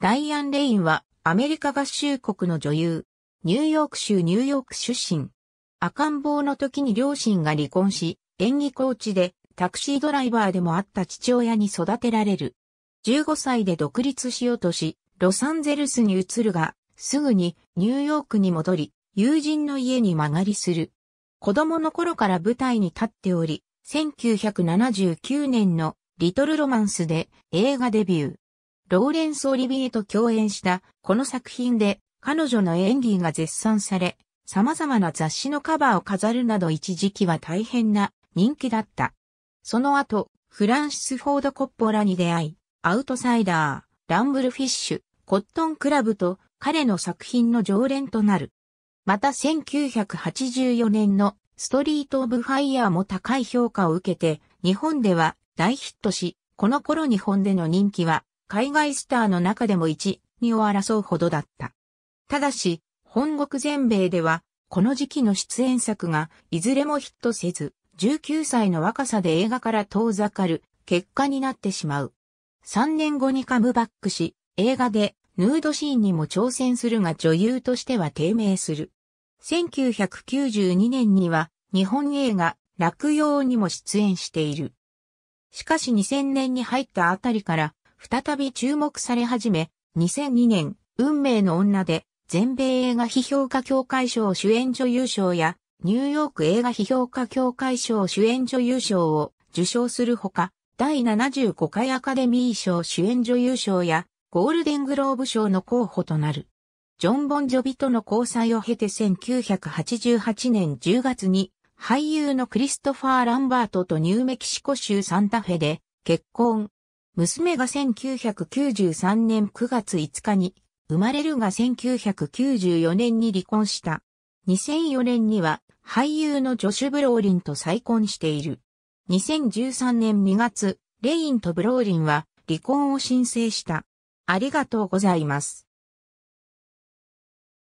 ライアン・レインはアメリカ合衆国の女優、ニューヨーク州ニューヨーク出身。赤ん坊の時に両親が離婚し、演技コーチでタクシードライバーでもあった父親に育てられる。15歳で独立しようとし、ロサンゼルスに移るが、すぐにニューヨークに戻り、友人の家に曲がりする。子供の頃から舞台に立っており、1979年のリトルロマンスで映画デビュー。ローレンス・オリビエと共演したこの作品で彼女の演技が絶賛され、様々な雑誌のカバーを飾るなど一時期は大変な人気だった。その後、フランシス・フォード・コッポラに出会い、アウトサイダー、ランブルフィッシュ、コットンクラブと彼の作品の常連となる。また1984年のストリート・オブ・ファイヤーも高い評価を受けて、日本では大ヒットし、この頃日本での人気は海外スターの中でも1、2を争うほどだった。ただし、本国全米では、この時期の出演作がいずれもヒットせず、19歳の若さで映画から遠ざかる結果になってしまう。3年後にカムバックし、映画でヌードシーンにも挑戦するが女優としては低迷する。1992年には日本映画落葉にも出演している。しかし2000年に入ったあたりから再び注目され始め、2002年、運命の女で、全米映画批評家協会賞主演女優賞や、ニューヨーク映画批評家協会賞主演女優賞を受賞するほか、第75回アカデミー賞主演女優賞や、ゴールデングローブ賞の候補となる。ジョン・ボン・ジョビとの交際を経て1988年10月に、俳優のクリストファー・ランバートとニューメキシコ州サンタフェで結婚、娘が1993年9月5日に、生まれるが1994年に離婚した。2004年には、俳優のジョシュ・ブローリンと再婚している。2013年2月、レインとブローリンは離婚を申請した。ありがとうございます。